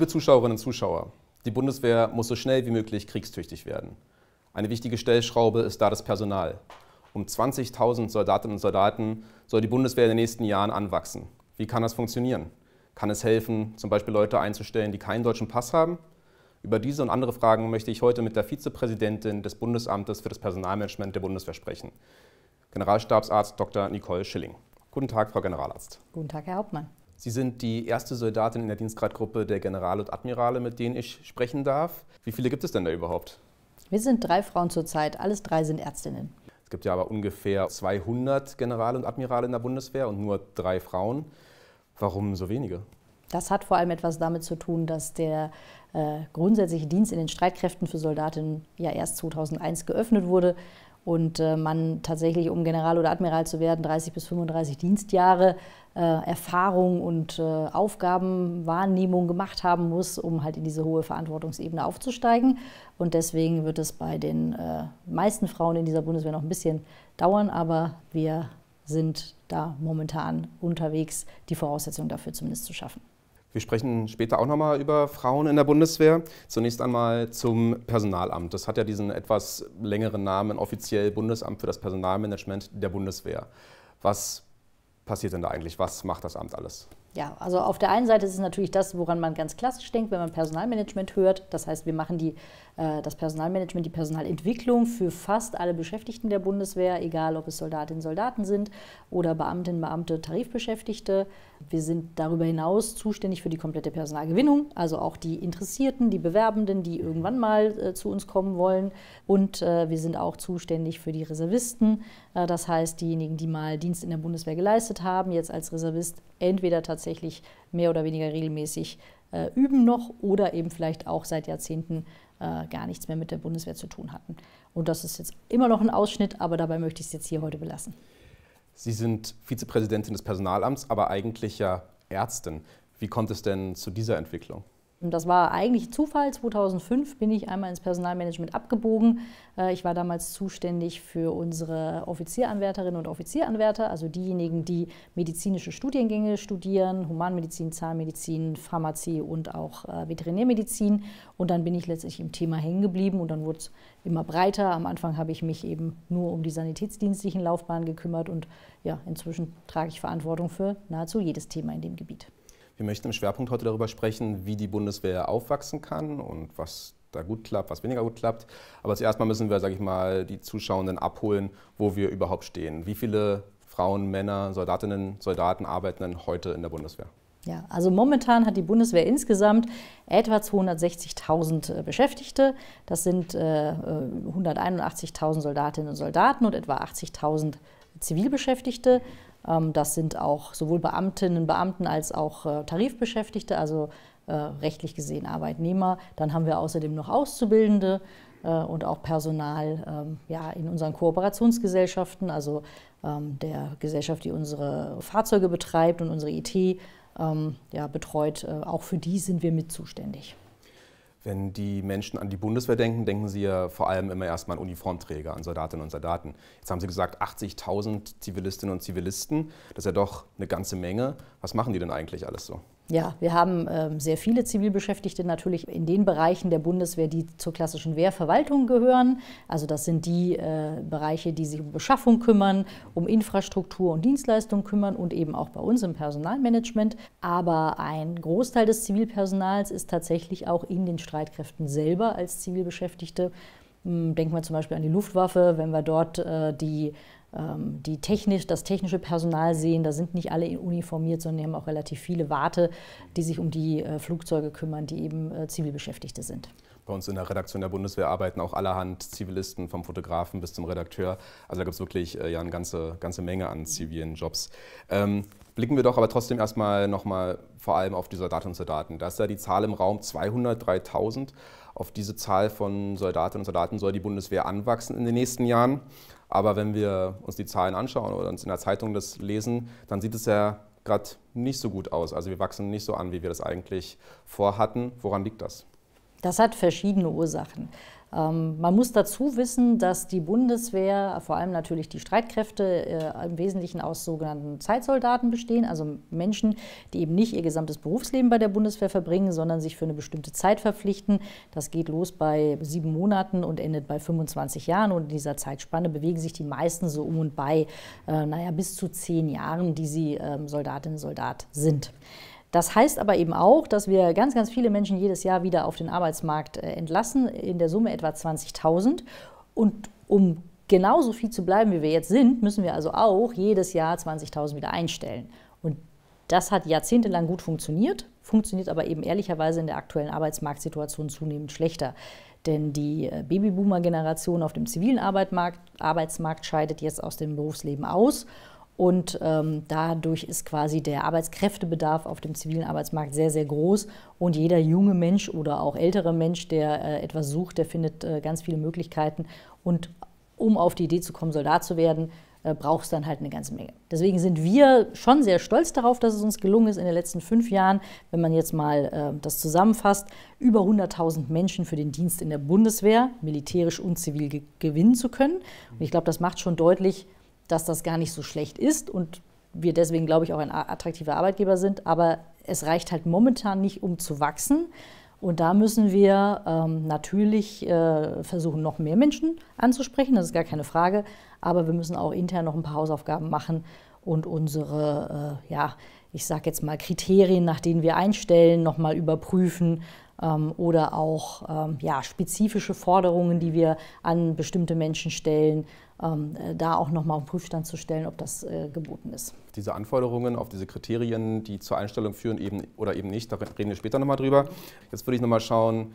Liebe Zuschauerinnen und Zuschauer, die Bundeswehr muss so schnell wie möglich kriegstüchtig werden. Eine wichtige Stellschraube ist da das Personal. Um 20.000 Soldatinnen und Soldaten soll die Bundeswehr in den nächsten Jahren anwachsen. Wie kann das funktionieren? Kann es helfen, zum Beispiel Leute einzustellen, die keinen deutschen Pass haben? Über diese und andere Fragen möchte ich heute mit der Vizepräsidentin des Bundesamtes für das Personalmanagement der Bundeswehr sprechen, Generalstabsarzt Dr. Nicole Schilling. Guten Tag, Frau Generalarzt. Guten Tag, Herr Hauptmann. Sie sind die erste Soldatin in der Dienstgradgruppe der Generale und Admirale, mit denen ich sprechen darf. Wie viele gibt es denn da überhaupt? Wir sind drei Frauen zurzeit, alles drei sind Ärztinnen. Es gibt ja aber ungefähr 200 Generale und Admirale in der Bundeswehr und nur drei Frauen. Warum so wenige? Das hat vor allem etwas damit zu tun, dass der äh, grundsätzliche Dienst in den Streitkräften für Soldatinnen ja erst 2001 geöffnet wurde und äh, man tatsächlich, um General oder Admiral zu werden, 30 bis 35 Dienstjahre äh, Erfahrung und äh, Aufgabenwahrnehmung gemacht haben muss, um halt in diese hohe Verantwortungsebene aufzusteigen. Und deswegen wird es bei den äh, meisten Frauen in dieser Bundeswehr noch ein bisschen dauern, aber wir sind da momentan unterwegs, die Voraussetzungen dafür zumindest zu schaffen. Wir sprechen später auch nochmal über Frauen in der Bundeswehr. Zunächst einmal zum Personalamt. Das hat ja diesen etwas längeren Namen, offiziell Bundesamt für das Personalmanagement der Bundeswehr. Was passiert denn da eigentlich? Was macht das Amt alles? Ja, also auf der einen Seite ist es natürlich das, woran man ganz klassisch denkt, wenn man Personalmanagement hört. Das heißt, wir machen die, äh, das Personalmanagement, die Personalentwicklung für fast alle Beschäftigten der Bundeswehr, egal ob es Soldatinnen, Soldaten sind oder Beamtinnen, Beamte, Tarifbeschäftigte. Wir sind darüber hinaus zuständig für die komplette Personalgewinnung, also auch die Interessierten, die Bewerbenden, die irgendwann mal äh, zu uns kommen wollen. Und äh, wir sind auch zuständig für die Reservisten, das heißt diejenigen, die mal Dienst in der Bundeswehr geleistet haben, jetzt als Reservist entweder tatsächlich mehr oder weniger regelmäßig äh, üben noch oder eben vielleicht auch seit Jahrzehnten äh, gar nichts mehr mit der Bundeswehr zu tun hatten. Und das ist jetzt immer noch ein Ausschnitt, aber dabei möchte ich es jetzt hier heute belassen. Sie sind Vizepräsidentin des Personalamts, aber eigentlich ja Ärztin. Wie kommt es denn zu dieser Entwicklung? Und das war eigentlich Zufall. 2005 bin ich einmal ins Personalmanagement abgebogen. Äh, ich war damals zuständig für unsere Offizieranwärterinnen und Offizieranwärter, also diejenigen, die medizinische Studiengänge studieren, Humanmedizin, Zahnmedizin, Pharmazie und auch äh, Veterinärmedizin. Und dann bin ich letztlich im Thema hängen geblieben und dann wurde es immer breiter. Am Anfang habe ich mich eben nur um die sanitätsdienstlichen Laufbahnen gekümmert und ja, inzwischen trage ich Verantwortung für nahezu jedes Thema in dem Gebiet. Wir möchten im Schwerpunkt heute darüber sprechen, wie die Bundeswehr aufwachsen kann und was da gut klappt, was weniger gut klappt. Aber zuerst mal müssen wir, sage ich mal, die Zuschauenden abholen, wo wir überhaupt stehen. Wie viele Frauen, Männer, Soldatinnen, Soldaten arbeiten denn heute in der Bundeswehr? Ja, also momentan hat die Bundeswehr insgesamt etwa 260.000 äh, Beschäftigte. Das sind äh, 181.000 äh, Soldatinnen und Soldaten und etwa 80.000 Zivilbeschäftigte. Ähm, das sind auch sowohl Beamtinnen, Beamten als auch äh, Tarifbeschäftigte, also äh, rechtlich gesehen Arbeitnehmer. Dann haben wir außerdem noch Auszubildende äh, und auch Personal ähm, in unseren Kooperationsgesellschaften, also ähm, der Gesellschaft, die unsere Fahrzeuge betreibt und unsere IT betreut. Auch für die sind wir mit zuständig. Wenn die Menschen an die Bundeswehr denken, denken sie ja vor allem immer erstmal an Uniformträger, an Soldatinnen und Soldaten. Jetzt haben Sie gesagt, 80.000 Zivilistinnen und Zivilisten, das ist ja doch eine ganze Menge. Was machen die denn eigentlich alles so? Ja, wir haben ähm, sehr viele Zivilbeschäftigte natürlich in den Bereichen der Bundeswehr, die zur klassischen Wehrverwaltung gehören. Also das sind die äh, Bereiche, die sich um Beschaffung kümmern, um Infrastruktur und Dienstleistung kümmern und eben auch bei uns im Personalmanagement. Aber ein Großteil des Zivilpersonals ist tatsächlich auch in den Streitkräften selber als Zivilbeschäftigte hm, Denken wir zum Beispiel an die Luftwaffe, wenn wir dort äh, die ähm, die technisch, das technische Personal sehen. Da sind nicht alle uniformiert, sondern die haben auch relativ viele Warte, die sich um die äh, Flugzeuge kümmern, die eben äh, Zivilbeschäftigte sind. Bei uns in der Redaktion der Bundeswehr arbeiten auch allerhand Zivilisten, vom Fotografen bis zum Redakteur. Also da gibt es wirklich äh, ja, eine ganze, ganze Menge an zivilen Jobs. Ähm, blicken wir doch aber trotzdem erstmal nochmal vor allem auf die Soldatinnen und Soldaten. Da ist ja die Zahl im Raum 203.000. Auf diese Zahl von Soldatinnen und Soldaten soll die Bundeswehr anwachsen in den nächsten Jahren. Aber wenn wir uns die Zahlen anschauen oder uns in der Zeitung das lesen, dann sieht es ja gerade nicht so gut aus. Also wir wachsen nicht so an, wie wir das eigentlich vorhatten. Woran liegt das? Das hat verschiedene Ursachen. Ähm, man muss dazu wissen, dass die Bundeswehr, vor allem natürlich die Streitkräfte, äh, im Wesentlichen aus sogenannten Zeitsoldaten bestehen, also Menschen, die eben nicht ihr gesamtes Berufsleben bei der Bundeswehr verbringen, sondern sich für eine bestimmte Zeit verpflichten. Das geht los bei sieben Monaten und endet bei 25 Jahren. Und in dieser Zeitspanne bewegen sich die meisten so um und bei, äh, naja, bis zu zehn Jahren, die sie ähm, Soldatinnen und Soldat sind. Das heißt aber eben auch, dass wir ganz, ganz viele Menschen jedes Jahr wieder auf den Arbeitsmarkt äh, entlassen, in der Summe etwa 20.000. Und um genauso viel zu bleiben, wie wir jetzt sind, müssen wir also auch jedes Jahr 20.000 wieder einstellen. Und das hat jahrzehntelang gut funktioniert, funktioniert aber eben ehrlicherweise in der aktuellen Arbeitsmarktsituation zunehmend schlechter. Denn die äh, Babyboomer-Generation auf dem zivilen Arbeitsmarkt, scheidet jetzt aus dem Berufsleben aus und ähm, dadurch ist quasi der Arbeitskräftebedarf auf dem zivilen Arbeitsmarkt sehr, sehr groß. Und jeder junge Mensch oder auch ältere Mensch, der äh, etwas sucht, der findet äh, ganz viele Möglichkeiten. Und um auf die Idee zu kommen, Soldat zu werden, äh, braucht es dann halt eine ganze Menge. Deswegen sind wir schon sehr stolz darauf, dass es uns gelungen ist, in den letzten fünf Jahren, wenn man jetzt mal äh, das zusammenfasst, über 100.000 Menschen für den Dienst in der Bundeswehr, militärisch und zivil gewinnen zu können. Und ich glaube, das macht schon deutlich, dass das gar nicht so schlecht ist und wir deswegen, glaube ich, auch ein attraktiver Arbeitgeber sind. Aber es reicht halt momentan nicht, um zu wachsen. Und da müssen wir ähm, natürlich äh, versuchen, noch mehr Menschen anzusprechen, das ist gar keine Frage. Aber wir müssen auch intern noch ein paar Hausaufgaben machen und unsere, äh, ja, ich sage jetzt mal, Kriterien, nach denen wir einstellen, nochmal überprüfen ähm, oder auch ähm, ja, spezifische Forderungen, die wir an bestimmte Menschen stellen, ähm, äh, da auch nochmal auf den Prüfstand zu stellen, ob das äh, geboten ist. Diese Anforderungen auf diese Kriterien, die zur Einstellung führen eben, oder eben nicht, da reden wir später nochmal drüber. Jetzt würde ich nochmal schauen,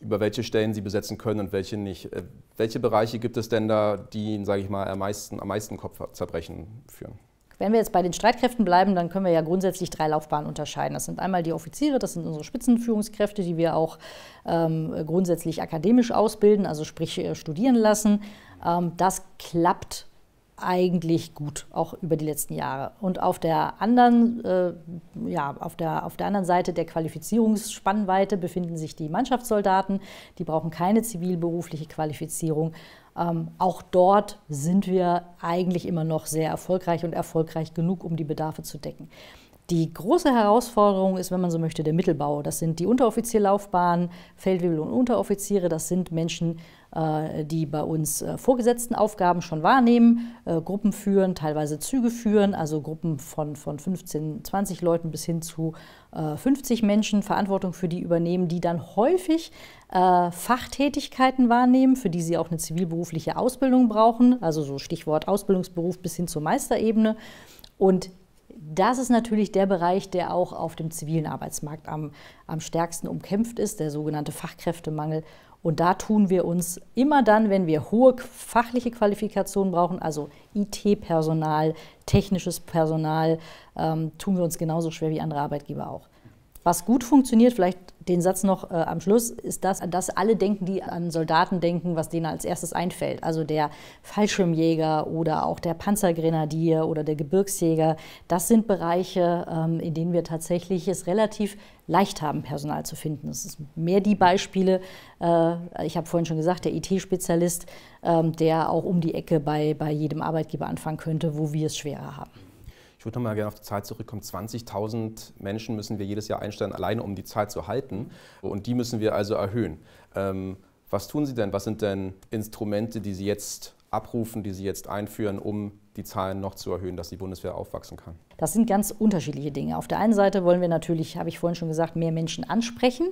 über welche Stellen sie besetzen können und welche nicht. Äh, welche Bereiche gibt es denn da, die, sage ich mal, am meisten, am meisten Kopfzerbrechen führen? Wenn wir jetzt bei den Streitkräften bleiben, dann können wir ja grundsätzlich drei Laufbahnen unterscheiden. Das sind einmal die Offiziere, das sind unsere Spitzenführungskräfte, die wir auch ähm, grundsätzlich akademisch ausbilden, also sprich äh, studieren lassen. Ähm, das klappt eigentlich gut, auch über die letzten Jahre. Und auf der anderen, äh, ja, auf der, auf der anderen Seite der Qualifizierungsspannweite befinden sich die Mannschaftssoldaten. Die brauchen keine zivilberufliche Qualifizierung ähm, auch dort sind wir eigentlich immer noch sehr erfolgreich und erfolgreich genug, um die Bedarfe zu decken. Die große Herausforderung ist, wenn man so möchte, der Mittelbau. Das sind die Unteroffizierlaufbahnen, Feldwebel und Unteroffiziere. Das sind Menschen, äh, die bei uns äh, vorgesetzten Aufgaben schon wahrnehmen, äh, Gruppen führen, teilweise Züge führen, also Gruppen von, von 15, 20 Leuten bis hin zu 50 Menschen Verantwortung für die übernehmen, die dann häufig Fachtätigkeiten wahrnehmen, für die sie auch eine zivilberufliche Ausbildung brauchen, also so Stichwort Ausbildungsberuf bis hin zur Meisterebene. Und das ist natürlich der Bereich, der auch auf dem zivilen Arbeitsmarkt am, am stärksten umkämpft ist, der sogenannte Fachkräftemangel. Und da tun wir uns immer dann, wenn wir hohe fachliche Qualifikationen brauchen, also IT-Personal, technisches Personal, ähm, tun wir uns genauso schwer wie andere Arbeitgeber auch. Was gut funktioniert, vielleicht den Satz noch äh, am Schluss ist das, dass alle denken, die an Soldaten denken, was denen als erstes einfällt. Also der Fallschirmjäger oder auch der Panzergrenadier oder der Gebirgsjäger. Das sind Bereiche, ähm, in denen wir tatsächlich es relativ leicht haben, Personal zu finden. Das sind mehr die Beispiele, äh, ich habe vorhin schon gesagt, der IT-Spezialist, ähm, der auch um die Ecke bei, bei jedem Arbeitgeber anfangen könnte, wo wir es schwerer haben. Ich würde nochmal gerne auf die Zahl zurückkommen. 20.000 Menschen müssen wir jedes Jahr einstellen, alleine um die Zahl zu halten. Und die müssen wir also erhöhen. Ähm, was tun Sie denn? Was sind denn Instrumente, die Sie jetzt abrufen, die Sie jetzt einführen, um die Zahlen noch zu erhöhen, dass die Bundeswehr aufwachsen kann? Das sind ganz unterschiedliche Dinge. Auf der einen Seite wollen wir natürlich, habe ich vorhin schon gesagt, mehr Menschen ansprechen,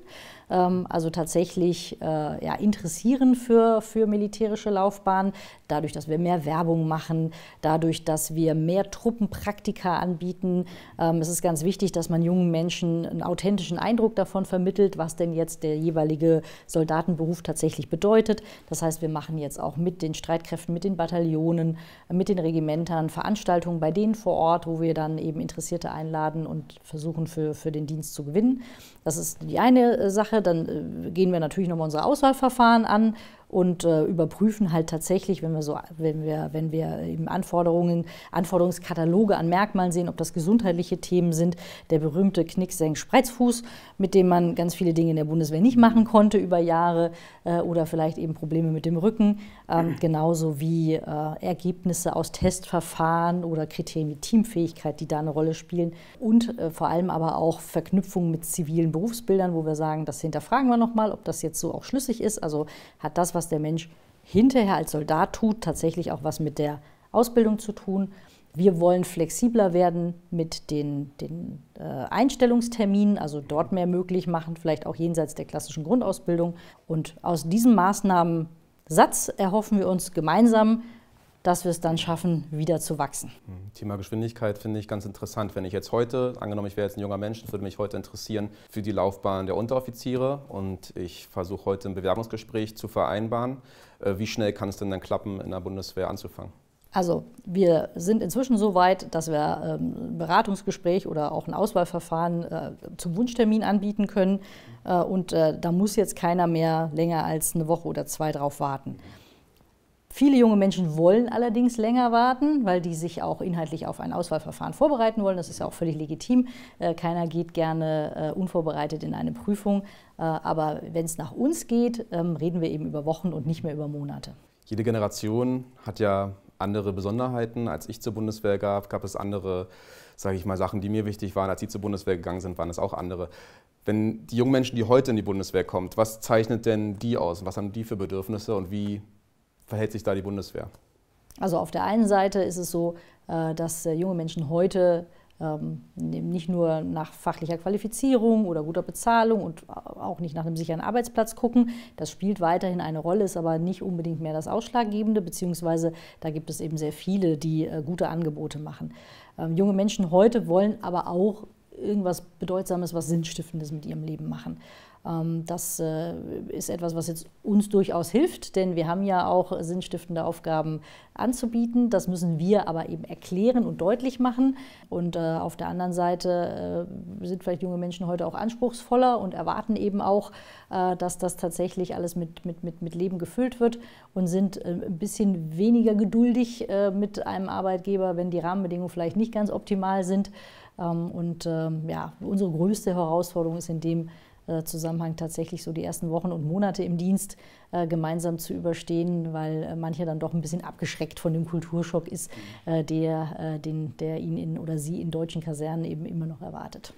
ähm, also tatsächlich äh, ja, interessieren für, für militärische Laufbahnen, dadurch, dass wir mehr Werbung machen, dadurch, dass wir mehr Truppenpraktika anbieten. Ähm, es ist ganz wichtig, dass man jungen Menschen einen authentischen Eindruck davon vermittelt, was denn jetzt der jeweilige Soldatenberuf tatsächlich bedeutet. Das heißt, wir machen jetzt auch mit den Streitkräften, mit den Bataillonen, mit den Regimentern Veranstaltungen bei denen vor Ort, wo wir dann dann eben Interessierte einladen und versuchen, für, für den Dienst zu gewinnen. Das ist die eine äh, Sache. Dann äh, gehen wir natürlich nochmal unsere Auswahlverfahren an und äh, überprüfen halt tatsächlich, wenn wir, so, wenn wir, wenn wir eben Anforderungen, Anforderungskataloge an Merkmalen sehen, ob das gesundheitliche Themen sind, der berühmte Knicksenk-Spreizfuß, mit dem man ganz viele Dinge in der Bundeswehr nicht machen konnte über Jahre äh, oder vielleicht eben Probleme mit dem Rücken, ähm, genauso wie äh, Ergebnisse aus Testverfahren oder Kriterien wie Teamfähigkeit, die da eine Rolle spielen und äh, vor allem aber auch Verknüpfungen mit zivilen Berufsbildern, wo wir sagen, das hinterfragen wir nochmal, ob das jetzt so auch schlüssig ist. Also hat das, was was der Mensch hinterher als Soldat tut, tatsächlich auch was mit der Ausbildung zu tun. Wir wollen flexibler werden mit den, den äh, Einstellungsterminen, also dort mehr möglich machen, vielleicht auch jenseits der klassischen Grundausbildung. Und aus diesem Maßnahmensatz erhoffen wir uns gemeinsam dass wir es dann schaffen, wieder zu wachsen. Hm, Thema Geschwindigkeit finde ich ganz interessant. Wenn ich jetzt heute, angenommen ich wäre jetzt ein junger Mensch, würde mich heute interessieren für die Laufbahn der Unteroffiziere und ich versuche heute ein Bewerbungsgespräch zu vereinbaren. Äh, wie schnell kann es denn dann klappen, in der Bundeswehr anzufangen? Also wir sind inzwischen so weit, dass wir ähm, ein Beratungsgespräch oder auch ein Auswahlverfahren äh, zum Wunschtermin anbieten können. Äh, und da muss jetzt keiner mehr länger als eine Woche oder zwei drauf warten. Viele junge Menschen wollen allerdings länger warten, weil die sich auch inhaltlich auf ein Auswahlverfahren vorbereiten wollen. Das ist ja auch völlig legitim. Äh, keiner geht gerne äh, unvorbereitet in eine Prüfung. Äh, aber wenn es nach uns geht, ähm, reden wir eben über Wochen und nicht mehr über Monate. Jede Generation hat ja andere Besonderheiten. Als ich zur Bundeswehr gab, gab es andere, sage ich mal, Sachen, die mir wichtig waren. Als Sie zur Bundeswehr gegangen sind, waren es auch andere. Wenn die jungen Menschen, die heute in die Bundeswehr kommen, was zeichnet denn die aus? Was haben die für Bedürfnisse und wie verhält sich da die Bundeswehr? Also auf der einen Seite ist es so, äh, dass äh, junge Menschen heute ähm, ne-, nicht nur nach fachlicher Qualifizierung oder guter Bezahlung und auch nicht nach einem sicheren Arbeitsplatz gucken. Das spielt weiterhin eine Rolle, ist aber nicht unbedingt mehr das Ausschlaggebende, beziehungsweise da gibt es eben sehr viele, die äh, gute Angebote machen. Ähm, junge Menschen heute wollen aber auch irgendwas Bedeutsames, was Sinnstiftendes mit ihrem Leben machen. Ähm, das äh, ist etwas, was jetzt uns durchaus hilft, denn wir haben ja auch sinnstiftende Aufgaben anzubieten. Das müssen wir aber eben erklären und deutlich machen. Und äh, auf der anderen Seite äh, sind vielleicht junge Menschen heute auch anspruchsvoller und erwarten eben auch, dass das tatsächlich alles mit, mit, mit, mit Leben gefüllt wird und sind ein bisschen weniger geduldig mit einem Arbeitgeber, wenn die Rahmenbedingungen vielleicht nicht ganz optimal sind. Ähm, und ähm, ja, unsere größte Herausforderung ist in dem, äh, Zusammenhang tatsächlich so die ersten Wochen und Monate im Dienst äh, gemeinsam zu überstehen, weil äh, mancher dann doch ein bisschen abgeschreckt von dem Kulturschock ist, mhm. äh, der, äh, den, der ihn in, oder sie in deutschen Kasernen eben immer noch erwartet.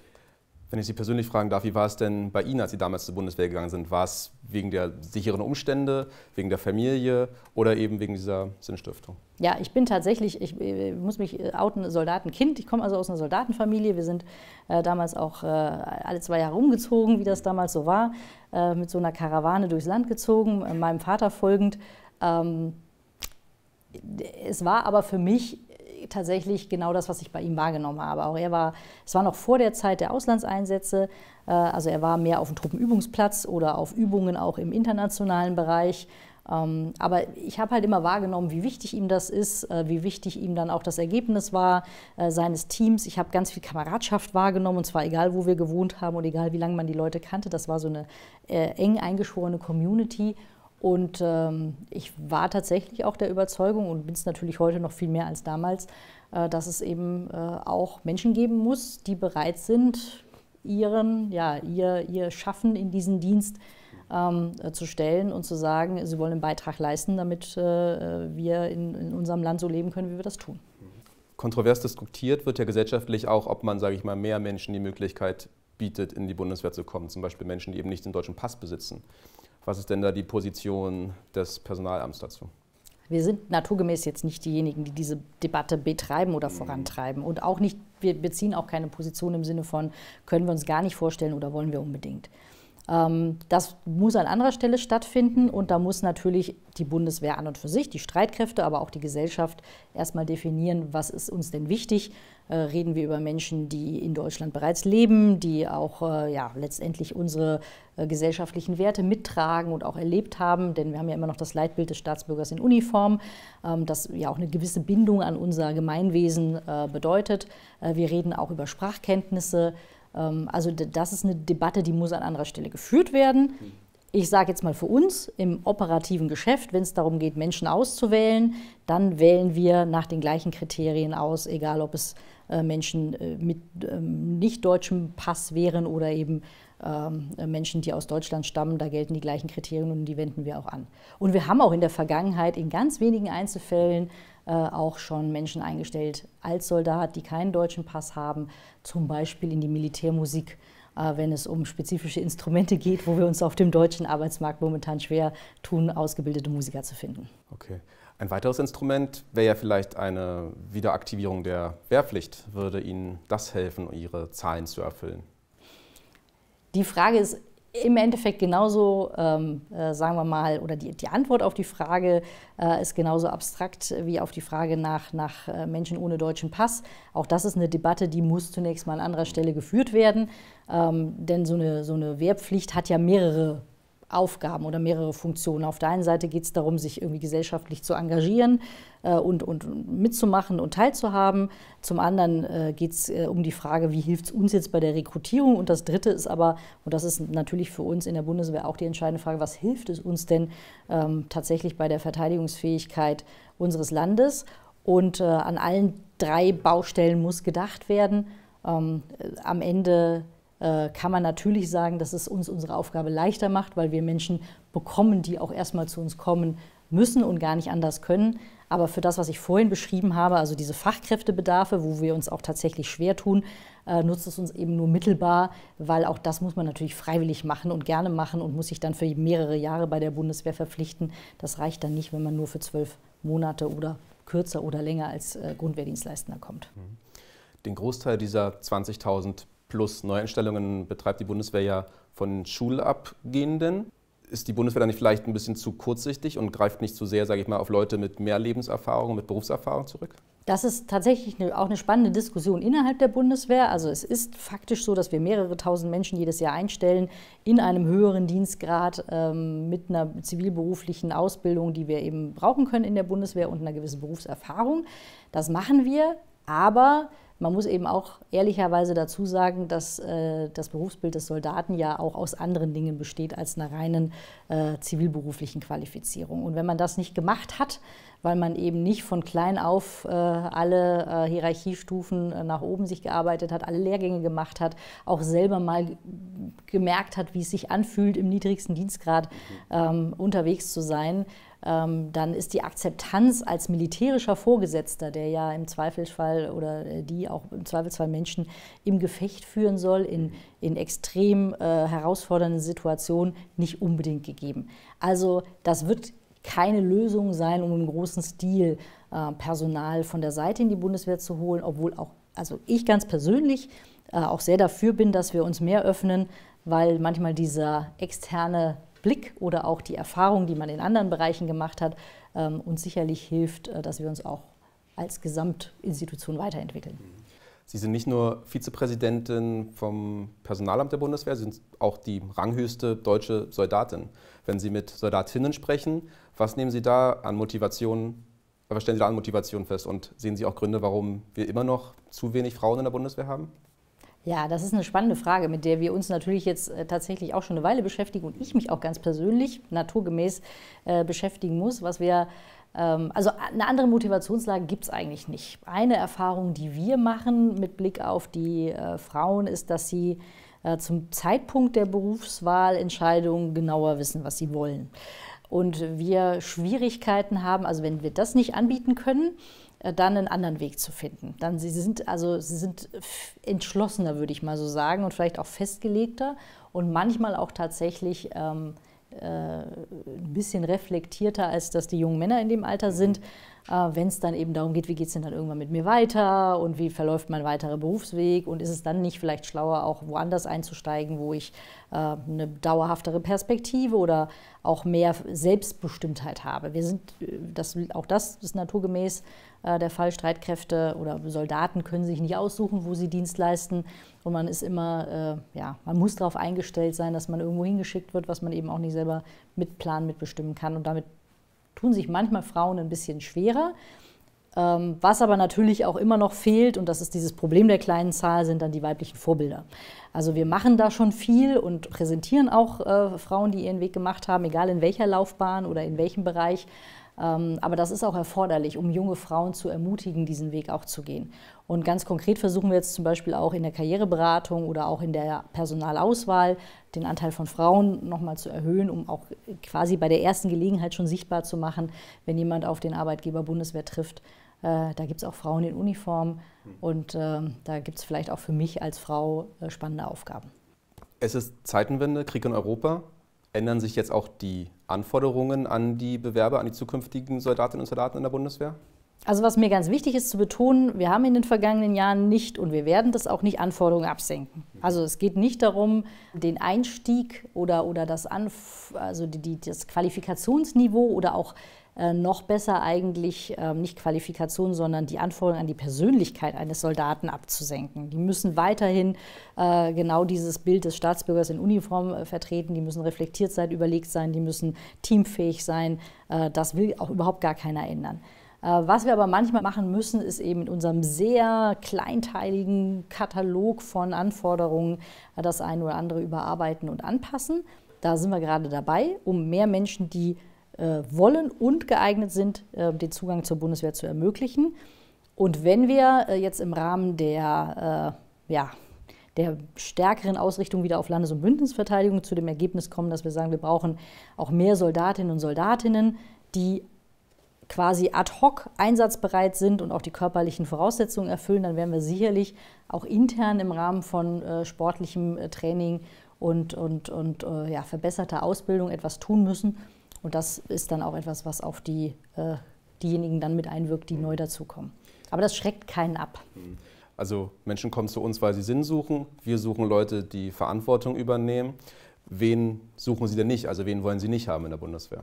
Wenn ich Sie persönlich fragen darf, wie war es denn bei Ihnen, als Sie damals zur Bundeswehr gegangen sind? War es wegen der sicheren Umstände, wegen der Familie oder eben wegen dieser Sinnstiftung? Ja, ich bin tatsächlich, ich, äh, muss mich äh, outen, Soldatenkind. Ich komme also aus einer Soldatenfamilie. Wir sind äh, damals auch äh, alle zwei Jahre umgezogen, wie das damals so war, äh, mit so einer Karawane durchs Land gezogen, äh, meinem Vater folgend. Ähm, es war aber für mich tatsächlich genau das, was ich bei ihm wahrgenommen habe. Auch er war, es war noch vor der Zeit der Auslandseinsätze, äh, also er war mehr auf dem Truppenübungsplatz oder auf Übungen auch im internationalen Bereich. Ähm, aber ich habe halt immer wahrgenommen, wie wichtig ihm das ist, äh, wie wichtig ihm dann auch das Ergebnis war äh, seines Teams. Ich habe ganz viel Kameradschaft wahrgenommen, und zwar egal, wo wir gewohnt haben und egal, wie lange man die Leute kannte. Das war so eine eng eingeschworene Community. Und ähm, ich war tatsächlich auch der Überzeugung und bin es natürlich heute noch viel mehr als damals, äh, dass es eben äh, auch Menschen geben muss, die bereit sind, ihren, ja, ihr, ihr Schaffen in diesen Dienst ähm, äh, zu stellen und zu sagen, sie wollen einen Beitrag leisten, damit äh, äh, wir in, in unserem Land so leben können, wie wir das tun. Kontrovers diskutiert wird ja gesellschaftlich auch, ob man, sage ich mal, mehr Menschen die Möglichkeit bietet, in die Bundeswehr zu kommen, zum Beispiel Menschen, die eben nicht den deutschen Pass besitzen. Was ist denn da die Position des Personalamts dazu? Wir sind naturgemäß jetzt nicht diejenigen, die diese Debatte betreiben oder mhm. vorantreiben. Und auch nicht, wir beziehen auch keine Position im Sinne von, können wir uns gar nicht vorstellen oder wollen wir unbedingt. Ähm, das muss an anderer Stelle stattfinden und da muss natürlich die Bundeswehr an und für sich, die Streitkräfte, aber auch die Gesellschaft erstmal definieren, was ist uns denn wichtig. Äh, reden wir über Menschen, die in Deutschland bereits leben, die auch äh, ja, letztendlich unsere äh, gesellschaftlichen Werte mittragen und auch erlebt haben, denn wir haben ja immer noch das Leitbild des Staatsbürgers in Uniform, ähm, das ja auch eine gewisse Bindung an unser Gemeinwesen bedeutet. wir reden auch über Sprachkenntnisse ähm, also das ist eine Debatte, die muss an anderer Stelle geführt werden. Mhm. Ich sage jetzt mal für uns im operativen Geschäft, wenn es darum geht, Menschen auszuwählen, dann wählen wir nach den gleichen Kriterien aus, egal ob es äh, Menschen äh, mit ähm, nicht deutschem Pass wären oder eben ähm, Menschen, die aus Deutschland stammen. Da gelten die gleichen Kriterien und die wenden wir auch an. Und wir haben auch in der Vergangenheit in ganz wenigen Einzelfällen äh, auch schon Menschen eingestellt als Soldat, die keinen deutschen Pass haben, zum Beispiel in die Militärmusik äh, wenn es um spezifische Instrumente geht, wo wir uns auf dem deutschen Arbeitsmarkt momentan schwer tun, ausgebildete Musiker zu finden. Okay. Ein weiteres Instrument wäre ja vielleicht eine Wiederaktivierung der Wehrpflicht. Würde Ihnen das helfen, Ihre Zahlen zu erfüllen? Die Frage ist im Endeffekt genauso, ähm, äh, sagen wir mal, oder die, die Antwort auf die Frage äh, ist genauso abstrakt wie auf die Frage nach, nach äh, Menschen ohne deutschen Pass. Auch das ist eine Debatte, die muss zunächst mal an anderer Stelle geführt werden. Ähm, denn so eine, so eine Wehrpflicht hat ja mehrere Aufgaben oder mehrere Funktionen. Auf der einen Seite geht es darum, sich irgendwie gesellschaftlich zu engagieren äh, und, und mitzumachen und teilzuhaben. Zum anderen äh, geht es äh, um die Frage, wie hilft es uns jetzt bei der Rekrutierung? Und das Dritte ist aber, und das ist natürlich für uns in der Bundeswehr auch die entscheidende Frage, was hilft es uns denn ähm, tatsächlich bei der Verteidigungsfähigkeit unseres Landes? Und äh, an allen drei Baustellen muss gedacht werden. Ähm, äh, am Ende äh, kann man natürlich sagen, dass es uns unsere Aufgabe leichter macht, weil wir Menschen bekommen, die auch erstmal zu uns kommen müssen und gar nicht anders können. Aber für das, was ich vorhin beschrieben habe, also diese Fachkräftebedarfe, wo wir uns auch tatsächlich schwer tun, äh, nutzt es uns eben nur mittelbar, weil auch das muss man natürlich freiwillig machen und gerne machen und muss sich dann für mehrere Jahre bei der Bundeswehr verpflichten. Das reicht dann nicht, wenn man nur für zwölf Monate oder kürzer oder länger als äh, Grundwehrdienstleistender kommt. Mhm. Den Großteil dieser 20.000 plus Neueinstellungen betreibt die Bundeswehr ja von Schulabgehenden. Ist die Bundeswehr dann nicht vielleicht ein bisschen zu kurzsichtig und greift nicht zu sehr, sage ich mal, auf Leute mit mehr Lebenserfahrung, mit Berufserfahrung zurück? Das ist tatsächlich eine, auch eine spannende Diskussion innerhalb der Bundeswehr. Also es ist faktisch so, dass wir mehrere tausend Menschen jedes Jahr einstellen in einem höheren Dienstgrad ähm, mit einer zivilberuflichen Ausbildung, die wir eben brauchen können in der Bundeswehr und einer gewissen Berufserfahrung. Das machen wir, aber man muss eben auch ehrlicherweise dazu sagen, dass äh, das Berufsbild des Soldaten ja auch aus anderen Dingen besteht als einer reinen äh, zivilberuflichen Qualifizierung. Und wenn man das nicht gemacht hat, weil man eben nicht von klein auf äh, alle äh, Hierarchiestufen äh, nach oben sich gearbeitet hat, alle Lehrgänge gemacht hat, auch selber mal gemerkt hat, wie es sich anfühlt, im niedrigsten Dienstgrad mhm. ähm, unterwegs zu sein, ähm, dann ist die Akzeptanz als militärischer Vorgesetzter, der ja im Zweifelsfall oder äh, die auch im Zweifelsfall Menschen im Gefecht führen soll, in, mhm. in extrem äh, herausfordernden Situationen, nicht unbedingt gegeben. Also das wird keine Lösung sein, um im großen Stil äh, Personal von der Seite in die Bundeswehr zu holen, obwohl auch, also ich ganz persönlich äh, auch sehr dafür bin, dass wir uns mehr öffnen, weil manchmal dieser externe Blick oder auch die Erfahrung, die man in anderen Bereichen gemacht hat, ähm, uns sicherlich hilft, äh, dass wir uns auch als Gesamtinstitution weiterentwickeln. Sie sind nicht nur Vizepräsidentin vom Personalamt der Bundeswehr, Sie sind auch die ranghöchste deutsche Soldatin. Wenn Sie mit Soldatinnen sprechen, was nehmen Sie da an Motivation, was stellen Sie da an Motivation fest und sehen Sie auch Gründe, warum wir immer noch zu wenig Frauen in der Bundeswehr haben? Ja, das ist eine spannende Frage, mit der wir uns natürlich jetzt äh, tatsächlich auch schon eine Weile beschäftigen und ich mich auch ganz persönlich naturgemäß äh, beschäftigen muss, was wir ähm, also eine andere Motivationslage gibt es eigentlich nicht. Eine Erfahrung, die wir machen mit Blick auf die äh, Frauen, ist, dass sie äh, zum Zeitpunkt der Berufswahlentscheidung genauer wissen, was sie wollen. Und wir Schwierigkeiten haben, also wenn wir das nicht anbieten können, äh, dann einen anderen Weg zu finden. Dann sie sind also sie sind entschlossener, würde ich mal so sagen, und vielleicht auch festgelegter und manchmal auch tatsächlich ähm, äh, ein bisschen reflektierter, als dass die jungen Männer in dem Alter mhm. sind. Mhm äh, wenn es dann eben darum geht, wie geht es denn dann irgendwann mit mir weiter und wie verläuft mein weiterer Berufsweg und ist es dann nicht vielleicht schlauer, auch woanders einzusteigen, wo ich äh, eine dauerhaftere Perspektive oder auch mehr Selbstbestimmtheit habe. Wir sind, äh, das, auch das ist naturgemäß der Fall, Streitkräfte oder Soldaten können sich nicht aussuchen, wo sie Dienst leisten und man ist immer, ja, man muss darauf eingestellt sein, dass man irgendwo hingeschickt wird, was man eben auch nicht selber mitplanen, mitbestimmen kann und damit tun sich manchmal Frauen ein bisschen schwerer. Ähm, was aber natürlich auch immer noch fehlt, und das ist dieses Problem der kleinen Zahl, sind dann die weiblichen Vorbilder. Also wir machen da schon viel und präsentieren auch äh, Frauen, die ihren Weg gemacht haben, egal in welcher Laufbahn oder in welchem Bereich. Ähm, aber das ist auch erforderlich, um junge Frauen zu ermutigen, diesen Weg auch zu gehen. Und ganz konkret versuchen wir jetzt zum Beispiel auch in der Karriereberatung oder auch in der Personalauswahl den Anteil von Frauen nochmal zu erhöhen, um auch quasi bei der ersten Gelegenheit schon sichtbar zu machen, wenn jemand auf den Arbeitgeber Bundeswehr trifft. Äh, da gibt es auch Frauen in Uniform und ähm, da gibt es vielleicht auch für mich als Frau äh, spannende Aufgaben. Es ist Zeitenwende, Krieg in Europa. Ändern sich jetzt auch die Anforderungen an die Bewerber, an die zukünftigen Soldatinnen und Soldaten in der Bundeswehr? Also was mir ganz wichtig ist zu betonen, wir haben in den vergangenen Jahren nicht und wir werden das auch nicht Anforderungen absenken. Also es geht nicht darum, den Einstieg oder, oder das, Anf also die, die, das Qualifikationsniveau oder auch äh, noch besser eigentlich äh, nicht Qualifikation, sondern die Anforderungen an die Persönlichkeit eines Soldaten abzusenken. Die müssen weiterhin äh, genau dieses Bild des Staatsbürgers in Uniform äh, vertreten, die müssen reflektiert sein, überlegt sein, die müssen teamfähig sein. Äh, das will auch überhaupt gar keiner ändern. Äh, was wir aber manchmal machen müssen, ist eben in unserem sehr kleinteiligen Katalog von Anforderungen äh, das eine oder andere überarbeiten und anpassen. Da sind wir gerade dabei, um mehr Menschen, die äh, wollen und geeignet sind, den Zugang zur Bundeswehr zu ermöglichen. Und wenn wir jetzt im Rahmen der, ja, der stärkeren Ausrichtung wieder auf Landes- und Bündnisverteidigung zu dem Ergebnis kommen, dass wir sagen, wir brauchen auch mehr Soldatinnen und Soldatinnen, die quasi ad hoc einsatzbereit sind und auch die körperlichen Voraussetzungen erfüllen, dann werden wir sicherlich auch intern im Rahmen von äh, sportlichem äh, Training und, und, und äh, ja, verbesserter Ausbildung etwas tun müssen. Und das ist dann auch etwas, was auf die, äh, diejenigen dann mit einwirkt, die mhm. neu dazukommen. Aber das schreckt keinen ab. Mhm. Also Menschen kommen zu uns, weil sie Sinn suchen. Wir suchen Leute, die Verantwortung übernehmen. Wen suchen Sie denn nicht? Also wen wollen Sie nicht haben in der Bundeswehr?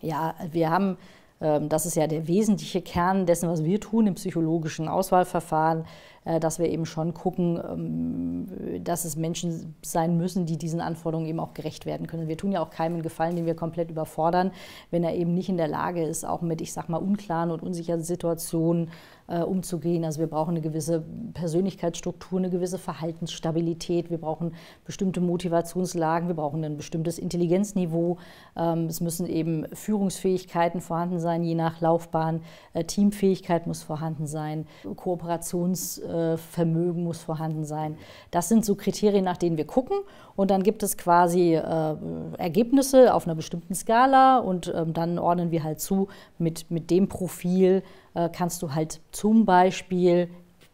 Ja, wir haben ähm, das ist ja der wesentliche Kern dessen, was wir tun im psychologischen Auswahlverfahren, äh, dass wir eben schon gucken, ähm, dass es Menschen sein müssen, die diesen Anforderungen eben auch gerecht werden können. Wir tun ja auch keinem einen Gefallen, den wir komplett überfordern, wenn er eben nicht in der Lage ist, auch mit, ich sag mal, unklaren und unsicheren Situationen äh, umzugehen. Also wir brauchen eine gewisse Persönlichkeitsstruktur, eine gewisse Verhaltensstabilität, wir brauchen bestimmte Motivationslagen, wir brauchen ein bestimmtes Intelligenzniveau, ähm, es müssen eben Führungsfähigkeiten vorhanden sein, je nach Laufbahn, äh, Teamfähigkeit muss vorhanden sein, Kooperations- Vermögen muss vorhanden sein. Das sind so Kriterien, nach denen wir gucken. Und dann gibt es quasi äh, Ergebnisse auf einer bestimmten Skala und ähm, dann ordnen wir halt zu, mit, mit dem Profil äh, kannst du halt zum Beispiel,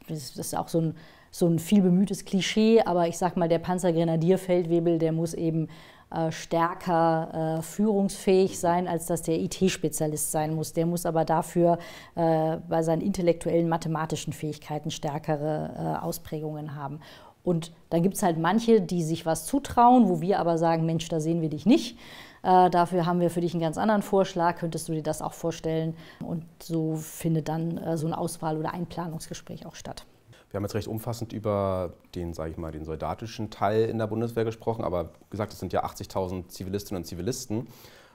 das ist auch so ein so ein viel bemühtes Klischee, aber ich sag mal, der Panzergrenadierfeldwebel, der muss eben äh, stärker äh, führungsfähig sein, als dass der IT-Spezialist sein muss. Der muss aber dafür äh, bei seinen intellektuellen, mathematischen Fähigkeiten stärkere Ausprägungen haben. Und dann gibt es halt manche, die sich was zutrauen, wo wir aber sagen, Mensch, da sehen wir dich nicht. Äh, dafür haben wir für dich einen ganz anderen Vorschlag, könntest du dir das auch vorstellen? Und so findet dann äh, so ein Auswahl- oder Einplanungsgespräch auch statt. Wir haben jetzt recht umfassend über den, sage ich mal, den soldatischen Teil in der Bundeswehr gesprochen, aber gesagt, es sind ja 80.000 Zivilistinnen und Zivilisten.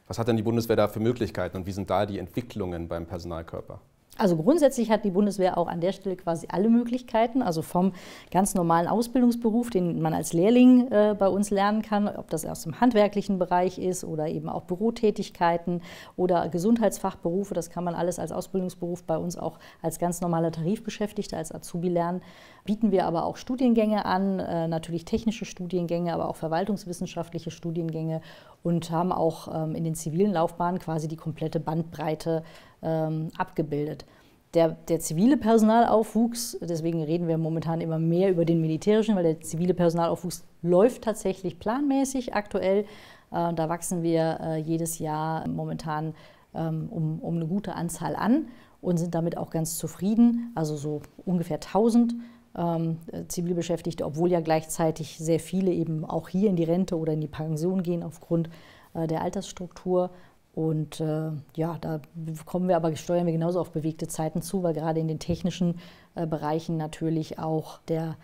Was hat denn die Bundeswehr da für Möglichkeiten und wie sind da die Entwicklungen beim Personalkörper? Also grundsätzlich hat die Bundeswehr auch an der Stelle quasi alle Möglichkeiten, also vom ganz normalen Ausbildungsberuf, den man als Lehrling äh, bei uns lernen kann, ob das aus dem handwerklichen Bereich ist oder eben auch Bürotätigkeiten oder Gesundheitsfachberufe, das kann man alles als Ausbildungsberuf bei uns auch als ganz normaler Tarifbeschäftigter, als Azubi lernen. Bieten wir aber auch Studiengänge an, äh, natürlich technische Studiengänge, aber auch verwaltungswissenschaftliche Studiengänge und haben auch ähm, in den zivilen Laufbahnen quasi die komplette Bandbreite ähm, abgebildet. Der, der, zivile Personalaufwuchs, deswegen reden wir momentan immer mehr über den militärischen, weil der zivile Personalaufwuchs läuft tatsächlich planmäßig aktuell. Äh, da wachsen wir äh, jedes Jahr momentan ähm, um, um eine gute Anzahl an und sind damit auch ganz zufrieden, also so ungefähr 1000 ähm, äh, Zivilbeschäftigte, obwohl ja gleichzeitig sehr viele eben auch hier in die Rente oder in die Pension gehen aufgrund äh, der Altersstruktur. Und äh, ja, da kommen wir aber, steuern wir genauso auf bewegte Zeiten zu, weil gerade in den technischen äh, Bereichen natürlich auch der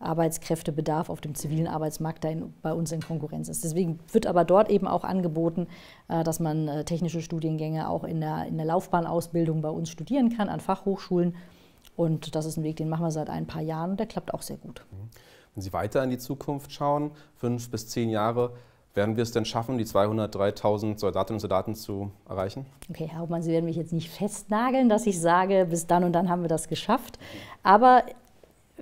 Arbeitskräftebedarf auf dem zivilen Arbeitsmarkt da in, bei uns in Konkurrenz ist. Deswegen wird aber dort eben auch angeboten, äh, dass man äh, technische Studiengänge auch in der, in der Laufbahnausbildung bei uns studieren kann an Fachhochschulen. Und das ist ein Weg, den machen wir seit ein paar Jahren und der klappt auch sehr gut. Mhm. Wenn Sie weiter in die Zukunft schauen, fünf bis zehn Jahre, werden wir es denn schaffen, die 203.000 Soldatinnen und Soldaten zu erreichen? Okay, Herr Hauptmann, Sie werden mich jetzt nicht festnageln, dass ich sage, bis dann und dann haben wir das geschafft. Aber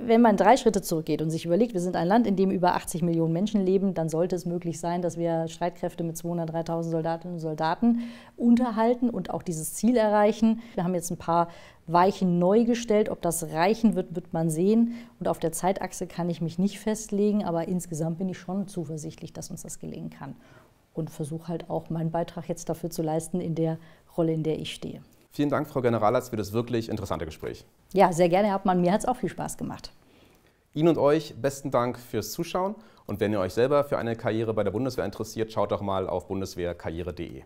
wenn man drei Schritte zurückgeht und sich überlegt, wir sind ein Land, in dem über 80 Millionen Menschen leben, dann sollte es möglich sein, dass wir Streitkräfte mit 200, 3000 Soldatinnen und Soldaten unterhalten und auch dieses Ziel erreichen. Wir haben jetzt ein paar Weichen neu gestellt. Ob das reichen wird, wird man sehen. Und auf der Zeitachse kann ich mich nicht festlegen, aber insgesamt bin ich schon zuversichtlich, dass uns das gelingen kann. Und versuche halt auch meinen Beitrag jetzt dafür zu leisten in der Rolle, in der ich stehe. Vielen Dank, Frau Generalarzt, für das wirklich interessante Gespräch. Ja, sehr gerne, Herr Hauptmann. Mir hat es auch viel Spaß gemacht. Ihnen und euch besten Dank fürs Zuschauen. Und wenn ihr euch selber für eine Karriere bei der Bundeswehr interessiert, schaut doch mal auf bundeswehrkarriere.de.